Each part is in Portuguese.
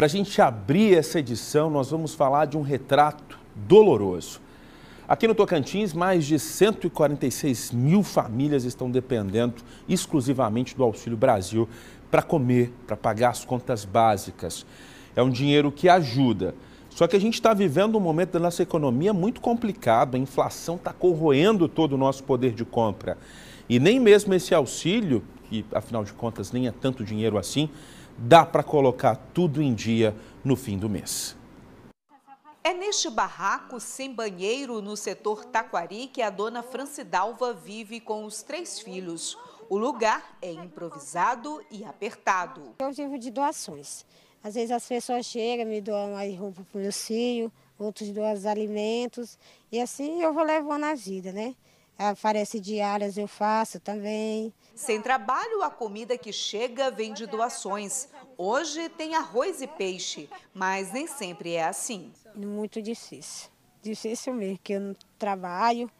Para a gente abrir essa edição, nós vamos falar de um retrato doloroso. Aqui no Tocantins, mais de 146 mil famílias estão dependendo exclusivamente do Auxílio Brasil para comer, para pagar as contas básicas. É um dinheiro que ajuda. Só que a gente está vivendo um momento da nossa economia muito complicado, a inflação está corroendo todo o nosso poder de compra. E nem mesmo esse auxílio, que afinal de contas nem é tanto dinheiro assim, dá para colocar tudo em dia no fim do mês. É neste barraco sem banheiro no setor Taquari que a dona Francidalva vive com os três filhos. O lugar é improvisado e apertado. Eu vivo de doações. Às vezes as pessoas chegam, me doam mais roupa para o meu filho, outros doam os alimentos. E assim eu vou levando a vida, né? Aparece diárias eu faço também. Sem trabalho, a comida que chega vem de doações. Hoje tem arroz e peixe, mas nem sempre é assim. Muito difícil. Difícil mesmo, que eu não trabalho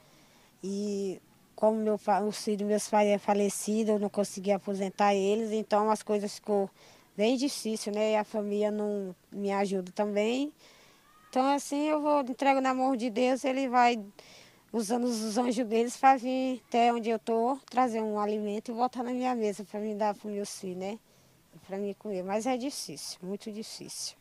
e como meu, o filho meus pais é falecido, eu não consegui aposentar eles, então as coisas ficou bem difícil, né? E a família não me ajuda também. Então assim eu vou entrego na mão de Deus, ele vai usando os anjos deles para vir até onde eu estou, trazer um alimento e voltar na minha mesa para me dar para o meu filho, né? Para me comer. Mas é difícil, muito difícil.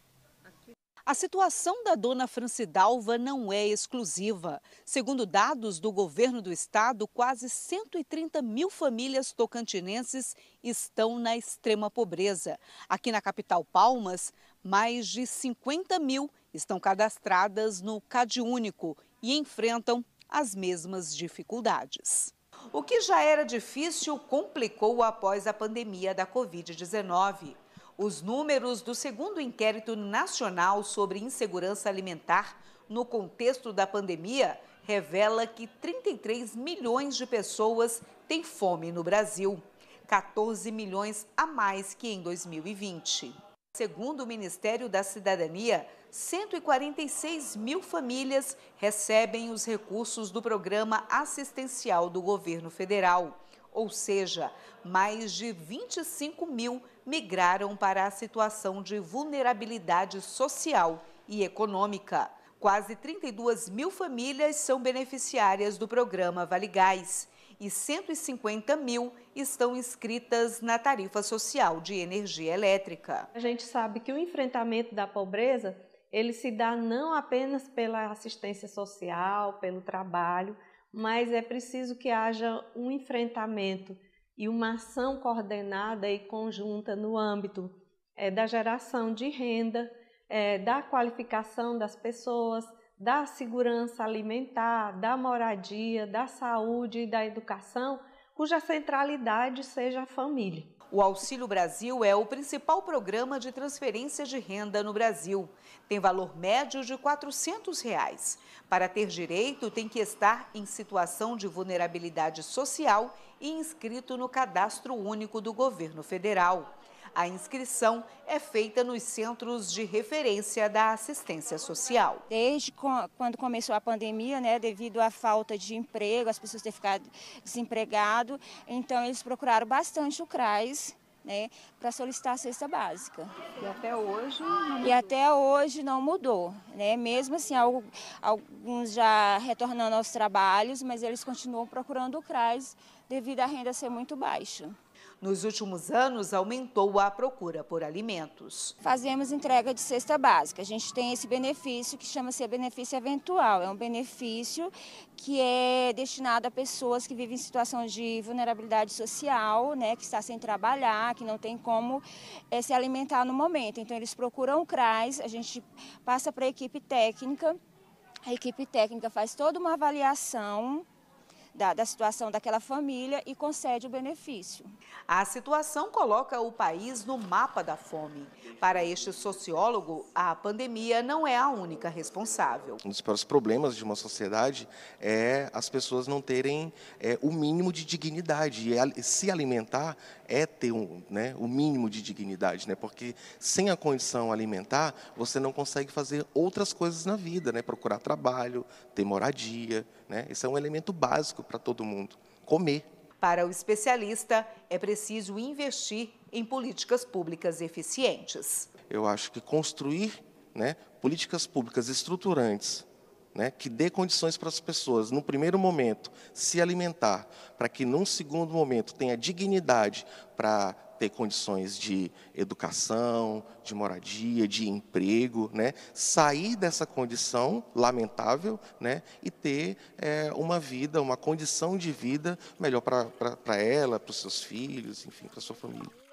A situação da dona Francidalva não é exclusiva. Segundo dados do governo do estado, quase 130 mil famílias tocantinenses estão na extrema pobreza. Aqui na capital Palmas, mais de 50 mil estão cadastradas no CadÚnico e enfrentam as mesmas dificuldades. O que já era difícil complicou após a pandemia da Covid-19. Os números do segundo inquérito nacional sobre insegurança alimentar no contexto da pandemia revela que 33 milhões de pessoas têm fome no Brasil, 14 milhões a mais que em 2020. Segundo o Ministério da Cidadania, 146 mil famílias recebem os recursos do programa assistencial do governo federal. Ou seja, mais de 25 mil migraram para a situação de vulnerabilidade social e econômica. Quase 32 mil famílias são beneficiárias do programa Vale Gás e 150 mil estão inscritas na tarifa social de energia elétrica. A gente sabe que o enfrentamento da pobreza ele se dá não apenas pela assistência social, pelo trabalho, mas é preciso que haja um enfrentamento e uma ação coordenada e conjunta no âmbito é, da geração de renda, é, da qualificação das pessoas, da segurança alimentar, da moradia, da saúde e da educação, cuja centralidade seja a família. O Auxílio Brasil é o principal programa de transferência de renda no Brasil. Tem valor médio de R$ 400. Reais. Para ter direito, tem que estar em situação de vulnerabilidade social e inscrito no Cadastro Único do Governo Federal. A inscrição é feita nos centros de referência da assistência social. Desde quando começou a pandemia, né, devido à falta de emprego, as pessoas terem ficado desempregadas, então eles procuraram bastante o CRAS né, para solicitar a cesta básica. E até hoje não mudou. E até hoje não mudou, né? Mesmo assim, alguns já retornando aos trabalhos, mas eles continuam procurando o CRAS devido à renda ser muito baixa. Nos últimos anos, aumentou a procura por alimentos. Fazemos entrega de cesta básica. A gente tem esse benefício que chama-se benefício eventual. É um benefício que é destinado a pessoas que vivem em situação de vulnerabilidade social, né, que está sem trabalhar, que não tem como é, se alimentar no momento. Então, eles procuram o CRAS, a gente passa para a equipe técnica. A equipe técnica faz toda uma avaliação da, da situação daquela família e concede o benefício. A situação coloca o país no mapa da fome. Para este sociólogo, a pandemia não é a única responsável. Um dos piores problemas de uma sociedade é as pessoas não terem é, o mínimo de dignidade. E se alimentar é ter um, né, o mínimo de dignidade, né? Porque sem a condição alimentar, você não consegue fazer outras coisas na vida, né? Procurar trabalho, ter moradia, né? Esse é um elemento básico para todo mundo, comer. Para o especialista, é preciso investir em políticas públicas eficientes. Eu acho que construir né, políticas públicas estruturantes né, que dê condições para as pessoas, no primeiro momento, se alimentar, para que, num segundo momento, tenha dignidade para ter condições de educação, de moradia, de emprego, né, sair dessa condição lamentável né, e ter é, uma vida, uma condição de vida melhor para ela, para os seus filhos, enfim, para a sua família.